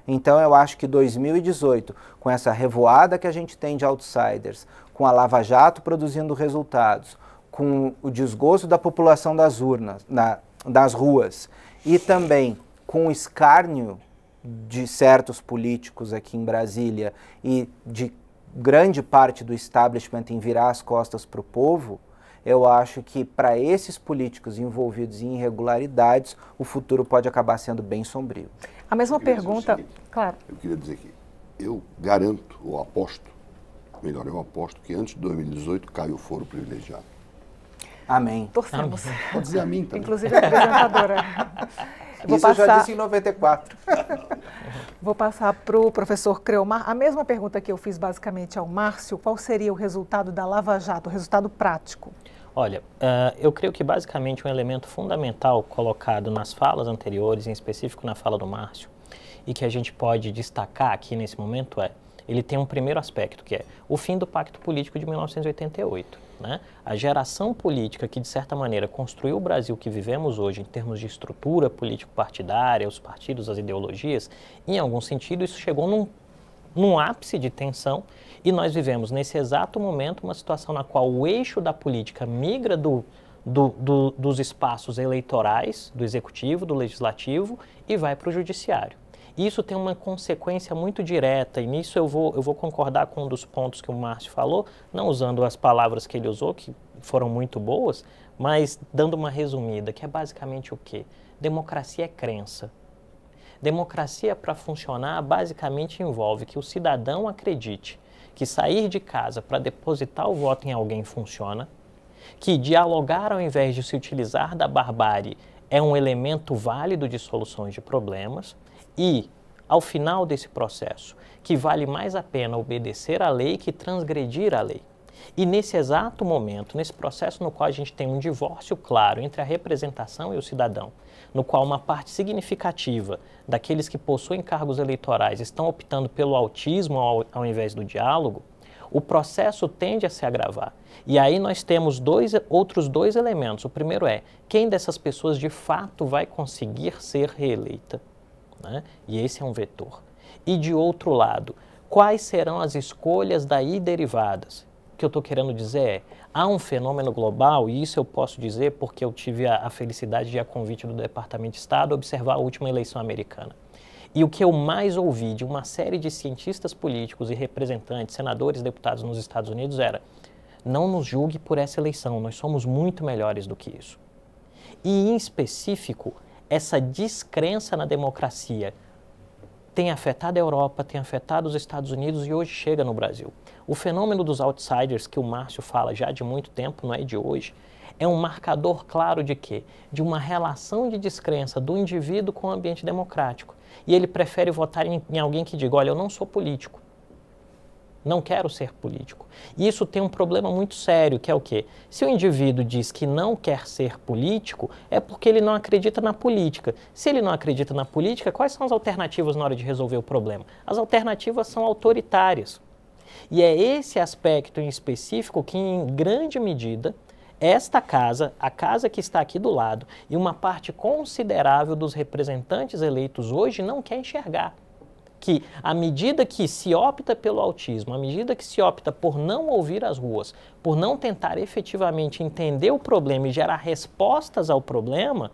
Então eu acho que 2018, com essa revoada que a gente tem de outsiders, com a Lava Jato produzindo resultados, com o desgosto da população das urnas, na, das ruas, e também com o escárnio de certos políticos aqui em Brasília e de grande parte do establishment em virar as costas para o povo, eu acho que para esses políticos envolvidos em irregularidades, o futuro pode acabar sendo bem sombrio. A mesma pergunta, seguinte, claro. Eu queria dizer que eu garanto ou aposto melhor, eu aposto que antes de 2018 caiu o foro privilegiado. Amém. Torcemos. Amém. Pode dizer a mim também. Inclusive a apresentadora. Vou Isso passar... eu já disse em 94. Vou passar para o professor Creomar a mesma pergunta que eu fiz basicamente ao Márcio. Qual seria o resultado da Lava Jato, o resultado prático? Olha, uh, eu creio que basicamente um elemento fundamental colocado nas falas anteriores, em específico na fala do Márcio, e que a gente pode destacar aqui nesse momento é ele tem um primeiro aspecto, que é o fim do Pacto Político de 1988. Né? A geração política que, de certa maneira, construiu o Brasil que vivemos hoje em termos de estrutura político-partidária, os partidos, as ideologias, em algum sentido, isso chegou num, num ápice de tensão e nós vivemos, nesse exato momento, uma situação na qual o eixo da política migra do do, do, dos espaços eleitorais, do executivo, do legislativo e vai para o judiciário. Isso tem uma consequência muito direta, e nisso eu vou, eu vou concordar com um dos pontos que o Márcio falou, não usando as palavras que ele usou, que foram muito boas, mas dando uma resumida, que é basicamente o quê? Democracia é crença. Democracia, para funcionar, basicamente envolve que o cidadão acredite que sair de casa para depositar o voto em alguém funciona, que dialogar ao invés de se utilizar da barbárie é um elemento válido de soluções de problemas, e, ao final desse processo, que vale mais a pena obedecer à lei que transgredir a lei. E nesse exato momento, nesse processo no qual a gente tem um divórcio claro entre a representação e o cidadão, no qual uma parte significativa daqueles que possuem cargos eleitorais estão optando pelo autismo ao, ao invés do diálogo, o processo tende a se agravar. E aí nós temos dois, outros dois elementos. O primeiro é quem dessas pessoas de fato vai conseguir ser reeleita né? E esse é um vetor. E de outro lado, quais serão as escolhas daí derivadas? O que eu estou querendo dizer é, há um fenômeno global, e isso eu posso dizer porque eu tive a, a felicidade de, a convite do Departamento de Estado, observar a última eleição americana. E o que eu mais ouvi de uma série de cientistas políticos e representantes, senadores, deputados nos Estados Unidos era: não nos julgue por essa eleição, nós somos muito melhores do que isso. E, em específico, essa descrença na democracia tem afetado a Europa, tem afetado os Estados Unidos e hoje chega no Brasil. O fenômeno dos outsiders, que o Márcio fala já de muito tempo, não é de hoje, é um marcador claro de quê? De uma relação de descrença do indivíduo com o ambiente democrático. E ele prefere votar em, em alguém que diga: olha, eu não sou político, não quero ser político. E isso tem um problema muito sério, que é o quê? Se o indivíduo diz que não quer ser político, é porque ele não acredita na política. Se ele não acredita na política, quais são as alternativas na hora de resolver o problema? As alternativas são autoritárias. E é esse aspecto em específico que, em grande medida, esta casa, a casa que está aqui do lado, e uma parte considerável dos representantes eleitos hoje não quer enxergar que à medida que se opta pelo autismo, à medida que se opta por não ouvir as ruas, por não tentar efetivamente entender o problema e gerar respostas ao problema,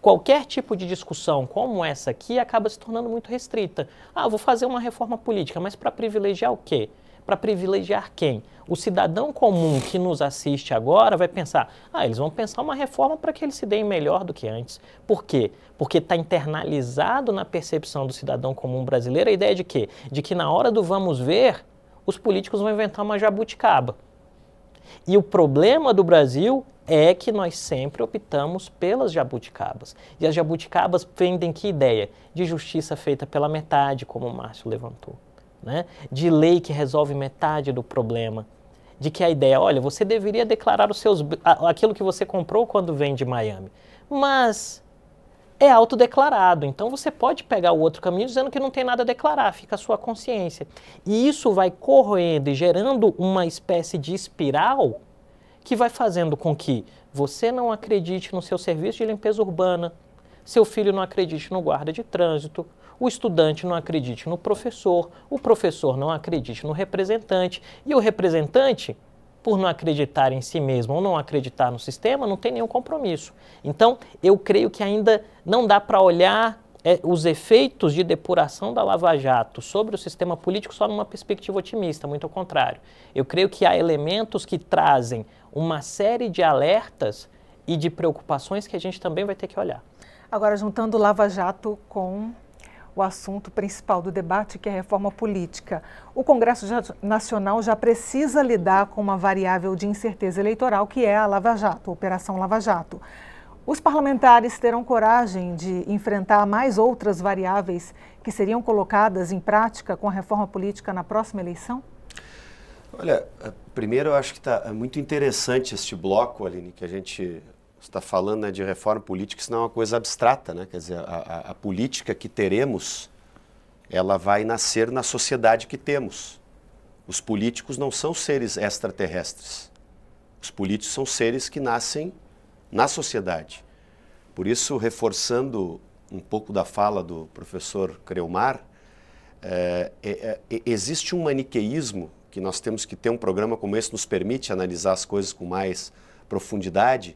qualquer tipo de discussão como essa aqui acaba se tornando muito restrita. Ah, vou fazer uma reforma política, mas para privilegiar o quê? para privilegiar quem? O cidadão comum que nos assiste agora vai pensar: ah, eles vão pensar uma reforma para que eles se deem melhor do que antes. Por quê? Porque está internalizado na percepção do cidadão comum brasileiro a ideia de quê? De que na hora do vamos ver, os políticos vão inventar uma jabuticaba. E o problema do Brasil é que nós sempre optamos pelas jabuticabas. E as jabuticabas vendem que ideia? De justiça feita pela metade, como o Márcio levantou né? de lei que resolve metade do problema, de que a ideia, olha, você deveria declarar os seus, aquilo que você comprou quando vem de Miami, mas é autodeclarado, então você pode pegar o outro caminho dizendo que não tem nada a declarar, fica a sua consciência. E isso vai corroendo e gerando uma espécie de espiral que vai fazendo com que você não acredite no seu serviço de limpeza urbana, seu filho não acredite no guarda de trânsito, o estudante não acredite no professor, o professor não acredite no representante e o representante, por não acreditar em si mesmo ou não acreditar no sistema, não tem nenhum compromisso. Então, eu creio que ainda não dá para olhar é, os efeitos de depuração da Lava Jato sobre o sistema político só numa perspectiva otimista, muito ao contrário. Eu creio que há elementos que trazem uma série de alertas e de preocupações que a gente também vai ter que olhar. Agora, juntando Lava Jato com o assunto principal do debate, que é a reforma política. O Congresso Nacional já precisa lidar com uma variável de incerteza eleitoral, que é a Lava Jato, a Operação Lava Jato. Os parlamentares terão coragem de enfrentar mais outras variáveis que seriam colocadas em prática com a reforma política na próxima eleição? Olha, primeiro eu acho que está é muito interessante este bloco, Aline, que a gente você está falando né, de reforma política, isso não é uma coisa abstrata, né? Quer dizer, a, a política que teremos, ela vai nascer na sociedade que temos. Os políticos não são seres extraterrestres. Os políticos são seres que nascem na sociedade. Por isso, reforçando um pouco da fala do professor Creumar, é, é, é, existe um maniqueísmo que nós temos que ter um programa como esse nos permite analisar as coisas com mais profundidade,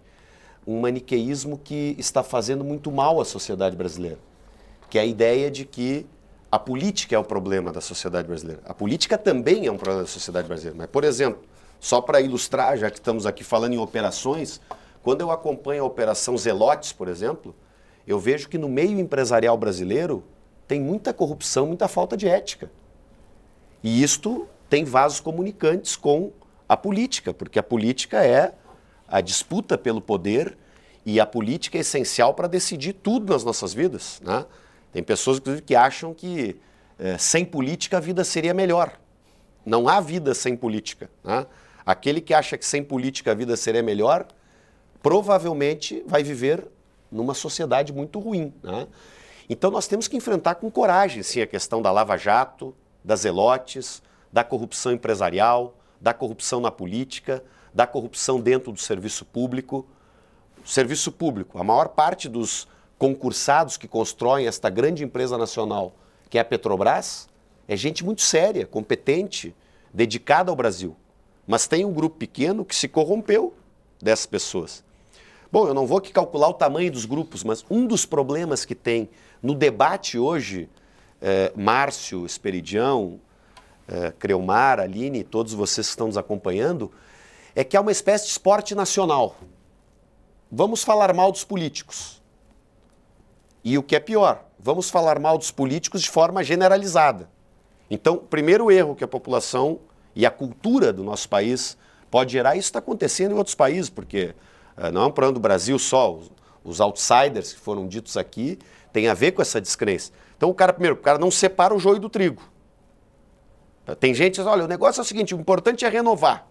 um maniqueísmo que está fazendo muito mal à sociedade brasileira, que é a ideia de que a política é o problema da sociedade brasileira. A política também é um problema da sociedade brasileira. Mas, por exemplo, só para ilustrar, já que estamos aqui falando em operações, quando eu acompanho a Operação Zelotes, por exemplo, eu vejo que no meio empresarial brasileiro tem muita corrupção, muita falta de ética. E isto tem vasos comunicantes com a política, porque a política é a disputa pelo poder e a política é essencial para decidir tudo nas nossas vidas. Né? Tem pessoas, inclusive, que acham que é, sem política a vida seria melhor. Não há vida sem política. Né? Aquele que acha que sem política a vida seria melhor, provavelmente vai viver numa sociedade muito ruim. Né? Então nós temos que enfrentar com coragem, sim, a questão da Lava Jato, das elotes, da corrupção empresarial, da corrupção na política, da corrupção dentro do serviço público. Serviço público, a maior parte dos concursados que constroem esta grande empresa nacional, que é a Petrobras, é gente muito séria, competente, dedicada ao Brasil. Mas tem um grupo pequeno que se corrompeu dessas pessoas. Bom, eu não vou aqui calcular o tamanho dos grupos, mas um dos problemas que tem no debate hoje, eh, Márcio, Esperidião, eh, Creumar, Aline, todos vocês que estão nos acompanhando, é que é uma espécie de esporte nacional. Vamos falar mal dos políticos. E o que é pior, vamos falar mal dos políticos de forma generalizada. Então, o primeiro erro que a população e a cultura do nosso país pode gerar, isso está acontecendo em outros países, porque eh, não é um problema do Brasil só, os outsiders que foram ditos aqui têm a ver com essa descrença. Então, o cara, primeiro, o cara não separa o joio do trigo. Tem gente que diz, olha, o negócio é o seguinte, o importante é renovar.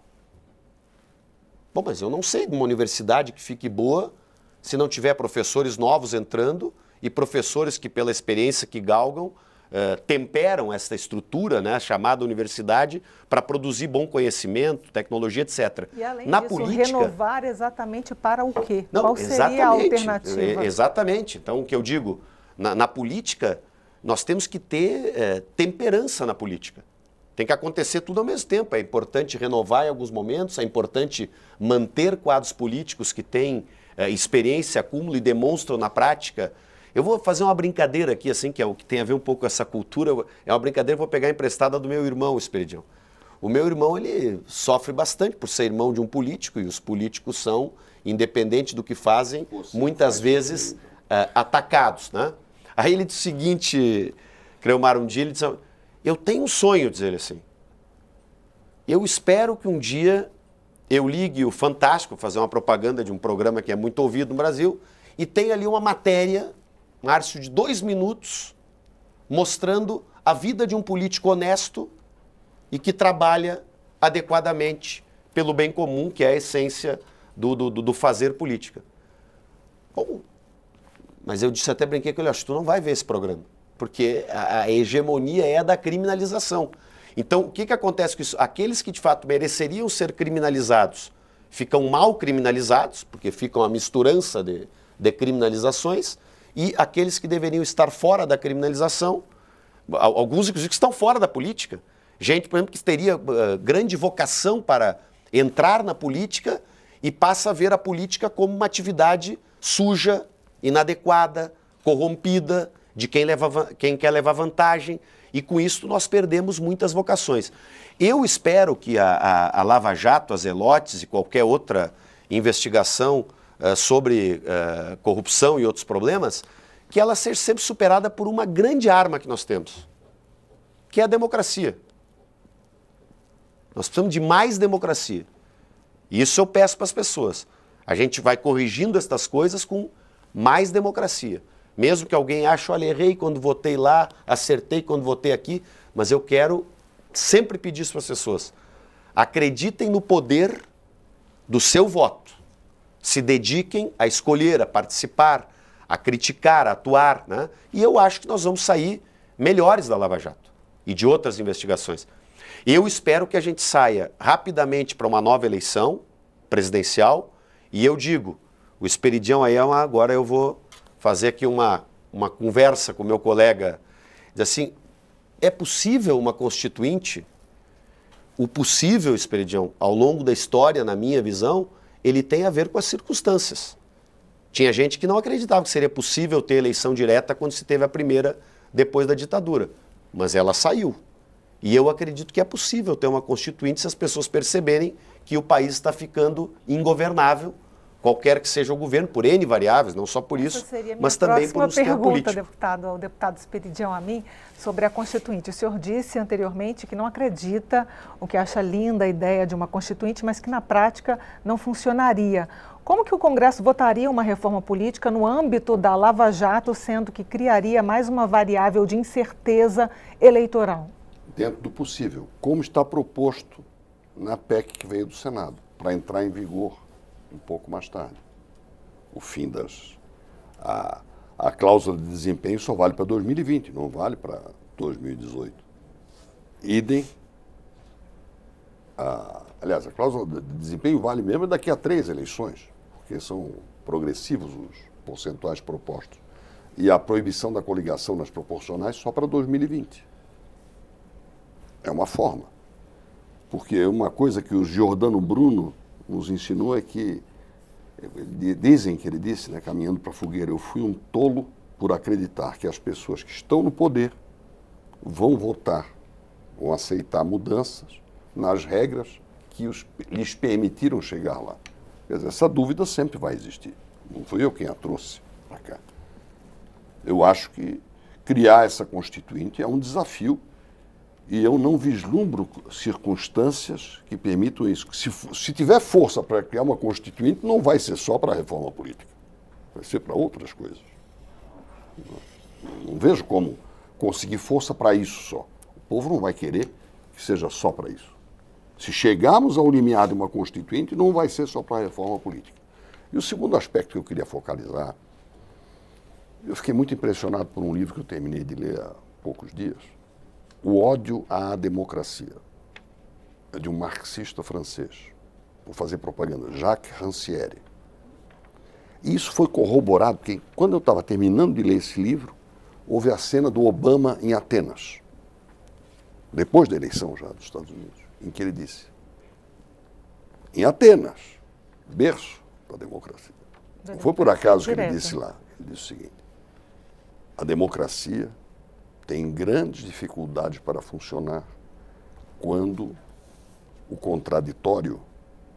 Bom, mas eu não sei de uma universidade que fique boa se não tiver professores novos entrando e professores que, pela experiência que galgam, eh, temperam essa estrutura né, chamada universidade para produzir bom conhecimento, tecnologia, etc. E além Na disso, política, renovar exatamente para o quê? Não, Qual seria a alternativa? É, exatamente. Então, o que eu digo, na, na política, nós temos que ter eh, temperança na política. Tem que acontecer tudo ao mesmo tempo. É importante renovar em alguns momentos, é importante manter quadros políticos que têm é, experiência, acúmulo e demonstram na prática. Eu vou fazer uma brincadeira aqui, assim, que é o que tem a ver um pouco com essa cultura. É uma brincadeira que vou pegar emprestada do meu irmão, Esperidião. O meu irmão, ele sofre bastante por ser irmão de um político, e os políticos são, independente do que fazem, Você muitas faz vezes eh, atacados, né? Aí ele disse o seguinte, Creomar, um dia ele disse eu tenho um sonho, diz ele assim. Eu espero que um dia eu ligue o Fantástico, fazer uma propaganda de um programa que é muito ouvido no Brasil, e tenha ali uma matéria, um arço de dois minutos, mostrando a vida de um político honesto e que trabalha adequadamente pelo bem comum, que é a essência do, do, do fazer política. Bom, mas eu disse até brinquei com ele, acho que tu não vai ver esse programa porque a, a hegemonia é a da criminalização. Então, o que, que acontece com isso? Aqueles que de fato mereceriam ser criminalizados ficam mal criminalizados, porque ficam a misturança de, de criminalizações, e aqueles que deveriam estar fora da criminalização, alguns inclusive que estão fora da política. Gente, por exemplo, que teria uh, grande vocação para entrar na política e passa a ver a política como uma atividade suja, inadequada, corrompida, de quem, leva, quem quer levar vantagem, e com isso nós perdemos muitas vocações. Eu espero que a, a, a Lava Jato, as Elotes e qualquer outra investigação uh, sobre uh, corrupção e outros problemas, que ela seja sempre superada por uma grande arma que nós temos, que é a democracia. Nós precisamos de mais democracia. E isso eu peço para as pessoas. A gente vai corrigindo estas coisas com mais democracia. Mesmo que alguém ache, olha, errei quando votei lá, acertei quando votei aqui, mas eu quero sempre pedir isso para as pessoas. Acreditem no poder do seu voto. Se dediquem a escolher, a participar, a criticar, a atuar. Né? E eu acho que nós vamos sair melhores da Lava Jato e de outras investigações. Eu espero que a gente saia rapidamente para uma nova eleição presidencial. E eu digo, o Esperidião aí é uma, agora eu vou fazer aqui uma, uma conversa com meu colega, diz assim, é possível uma constituinte, o possível, Esperidião, ao longo da história, na minha visão, ele tem a ver com as circunstâncias. Tinha gente que não acreditava que seria possível ter eleição direta quando se teve a primeira depois da ditadura, mas ela saiu. E eu acredito que é possível ter uma constituinte se as pessoas perceberem que o país está ficando ingovernável qualquer que seja o governo, por N variáveis, não só por Essa isso, mas também por um sistema político. pergunta, deputado, ao deputado Esperidião, a mim, sobre a Constituinte. O senhor disse anteriormente que não acredita, o que acha linda a ideia de uma Constituinte, mas que na prática não funcionaria. Como que o Congresso votaria uma reforma política no âmbito da Lava Jato, sendo que criaria mais uma variável de incerteza eleitoral? Dentro do possível, como está proposto na PEC que veio do Senado, para entrar em vigor um pouco mais tarde. O fim das. A, a cláusula de desempenho só vale para 2020, não vale para 2018. Idem. A, aliás, a cláusula de desempenho vale mesmo daqui a três eleições, porque são progressivos os percentuais propostos. E a proibição da coligação nas proporcionais só para 2020. É uma forma. Porque uma coisa que o Giordano Bruno nos ensinou é que, dizem que ele disse, né, caminhando para a fogueira, eu fui um tolo por acreditar que as pessoas que estão no poder vão votar, vão aceitar mudanças nas regras que os, lhes permitiram chegar lá. Quer dizer, essa dúvida sempre vai existir. Não fui eu quem a trouxe para cá. Eu acho que criar essa Constituinte é um desafio e eu não vislumbro circunstâncias que permitam isso. Se, se tiver força para criar uma constituinte, não vai ser só para a reforma política. Vai ser para outras coisas. Não vejo como conseguir força para isso só. O povo não vai querer que seja só para isso. Se chegarmos ao limiar de uma constituinte, não vai ser só para a reforma política. E o segundo aspecto que eu queria focalizar, eu fiquei muito impressionado por um livro que eu terminei de ler há poucos dias, o ódio à democracia é de um marxista francês. Vou fazer propaganda, Jacques Rancière. E isso foi corroborado, porque quando eu estava terminando de ler esse livro, houve a cena do Obama em Atenas, depois da eleição já dos Estados Unidos, em que ele disse: em Atenas, berço da democracia. Não foi por acaso que ele disse lá. Ele disse o seguinte: a democracia tem grande dificuldade para funcionar quando o contraditório,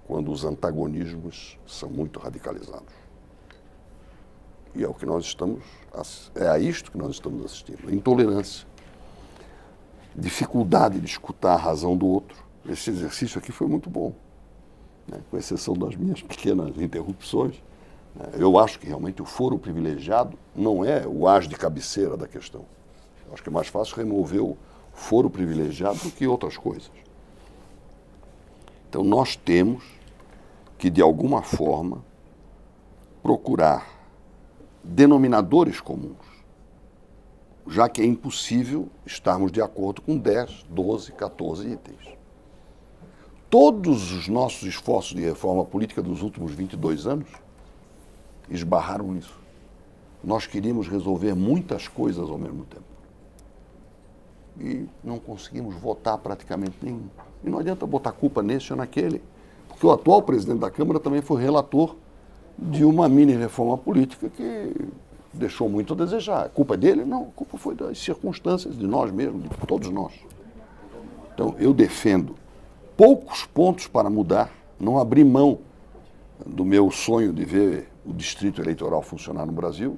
quando os antagonismos são muito radicalizados. E é o que nós estamos, é a isto que nós estamos assistindo, intolerância, dificuldade de escutar a razão do outro. Esse exercício aqui foi muito bom, né? com exceção das minhas pequenas interrupções. Né? Eu acho que realmente o foro privilegiado não é o as de cabeceira da questão. Acho que é mais fácil remover o foro privilegiado do que outras coisas. Então nós temos que, de alguma forma, procurar denominadores comuns, já que é impossível estarmos de acordo com 10, 12, 14 itens. Todos os nossos esforços de reforma política dos últimos 22 anos esbarraram nisso. Nós queríamos resolver muitas coisas ao mesmo tempo e não conseguimos votar praticamente nenhum. E não adianta botar culpa nesse ou naquele, porque o atual presidente da Câmara também foi relator de uma mini reforma política que deixou muito a desejar. culpa é dele? Não, a culpa foi das circunstâncias de nós mesmos, de todos nós. Então eu defendo poucos pontos para mudar, não abri mão do meu sonho de ver o distrito eleitoral funcionar no Brasil,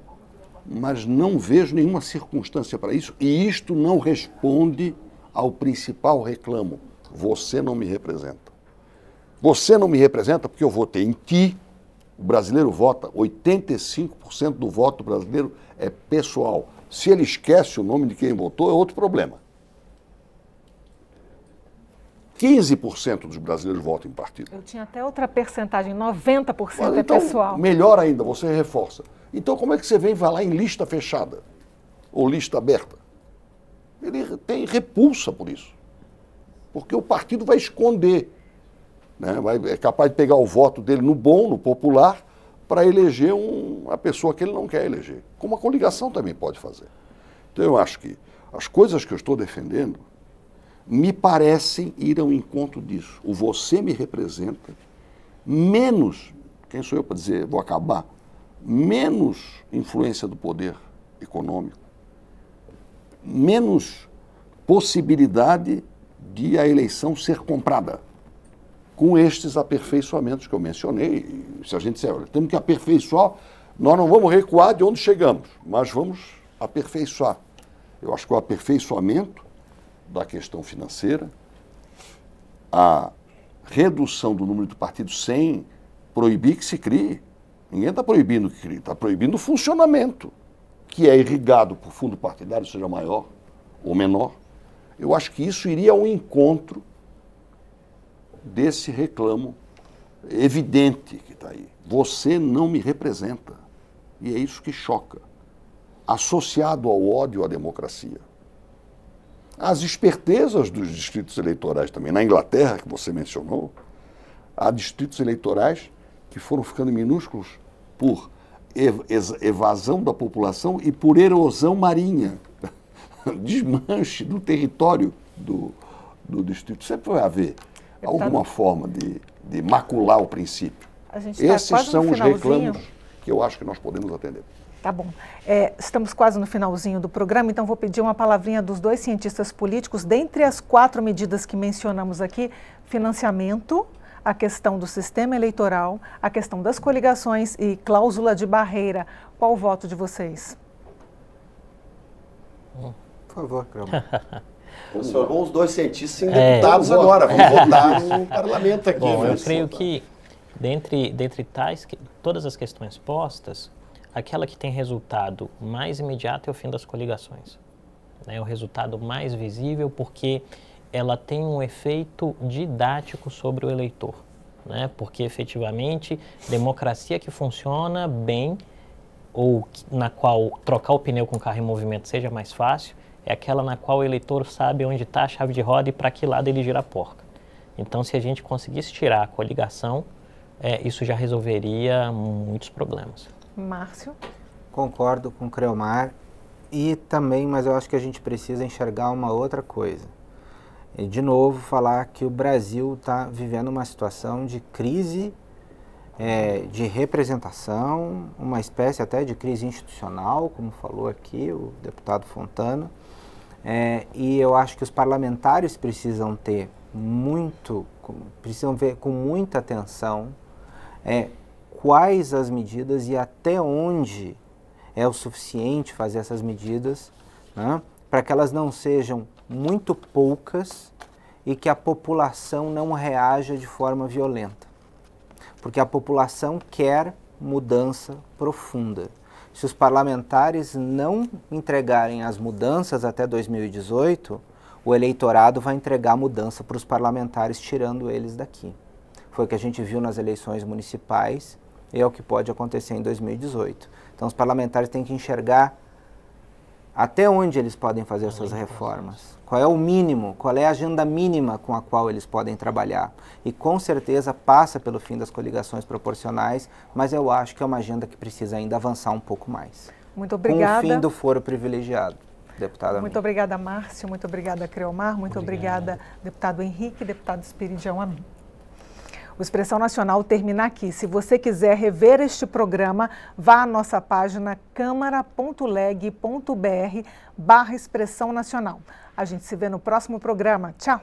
mas não vejo nenhuma circunstância para isso, e isto não responde ao principal reclamo: você não me representa. Você não me representa porque eu votei em ti. O brasileiro vota, 85% do voto brasileiro é pessoal. Se ele esquece o nome de quem votou, é outro problema. 15% dos brasileiros votam em partido. Eu tinha até outra percentagem, 90% Mas, é então, é pessoal. Melhor ainda, você reforça. Então, como é que você vem falar em lista fechada ou lista aberta? Ele tem repulsa por isso. Porque o partido vai esconder. Né? Vai, é capaz de pegar o voto dele no bom, no popular, para eleger um, a pessoa que ele não quer eleger. Como a coligação também pode fazer. Então, eu acho que as coisas que eu estou defendendo me parecem ir ao encontro disso. O você me representa menos, quem sou eu para dizer, vou acabar, menos influência do poder econômico, menos possibilidade de a eleição ser comprada. Com estes aperfeiçoamentos que eu mencionei, se a gente disser, olha, temos que aperfeiçoar, nós não vamos recuar de onde chegamos, mas vamos aperfeiçoar. Eu acho que o aperfeiçoamento da questão financeira, a redução do número de partidos sem proibir que se crie Ninguém está proibindo que crie, está proibindo o funcionamento, que é irrigado por fundo partidário, seja maior ou menor. Eu acho que isso iria ao encontro desse reclamo evidente que está aí. Você não me representa. E é isso que choca. Associado ao ódio à democracia. As espertezas dos distritos eleitorais também. Na Inglaterra, que você mencionou, há distritos eleitorais que foram ficando minúsculos por evasão da população e por erosão marinha, desmanche do território do, do distrito. Sempre vai haver Deputado, tá alguma forma de, de macular o princípio. Tá Esses são os reclamos que eu acho que nós podemos atender. Tá bom. É, estamos quase no finalzinho do programa, então vou pedir uma palavrinha dos dois cientistas políticos. Dentre as quatro medidas que mencionamos aqui, financiamento, a questão do sistema eleitoral, a questão das coligações e cláusula de barreira. Qual o voto de vocês? Por favor, Crama. os dois cientistas em é. deputados é, agora. Vamos votar no parlamento aqui. Bom, eu né? creio que, dentre, dentre tais, que, todas as questões postas, aquela que tem resultado mais imediato é o fim das coligações. É o resultado mais visível, porque ela tem um efeito didático sobre o eleitor, né? Porque efetivamente democracia que funciona bem ou na qual trocar o pneu com o carro em movimento seja mais fácil é aquela na qual o eleitor sabe onde está a chave de roda e para que lado ele gira a porca. Então, se a gente conseguisse tirar a coligação, é, isso já resolveria muitos problemas. Márcio? Concordo com o Creomar e também, mas eu acho que a gente precisa enxergar uma outra coisa de novo falar que o Brasil está vivendo uma situação de crise é, de representação, uma espécie até de crise institucional, como falou aqui o deputado Fontana. É, e eu acho que os parlamentares precisam ter muito, precisam ver com muita atenção é, quais as medidas e até onde é o suficiente fazer essas medidas né, para que elas não sejam muito poucas e que a população não reaja de forma violenta. Porque a população quer mudança profunda. Se os parlamentares não entregarem as mudanças até 2018, o eleitorado vai entregar a mudança para os parlamentares, tirando eles daqui. Foi o que a gente viu nas eleições municipais e é o que pode acontecer em 2018. Então, os parlamentares têm que enxergar até onde eles podem fazer suas reformas, qual é o mínimo, qual é a agenda mínima com a qual eles podem trabalhar. E com certeza passa pelo fim das coligações proporcionais, mas eu acho que é uma agenda que precisa ainda avançar um pouco mais. Muito obrigada. Com o fim do foro privilegiado. Deputada muito obrigada, Márcio. Muito obrigada, Creomar. Muito obrigada, obrigada deputado Henrique, deputado Espiridião. O Expressão Nacional termina aqui. Se você quiser rever este programa, vá à nossa página câmara.leg.br barra Expressão Nacional. A gente se vê no próximo programa. Tchau!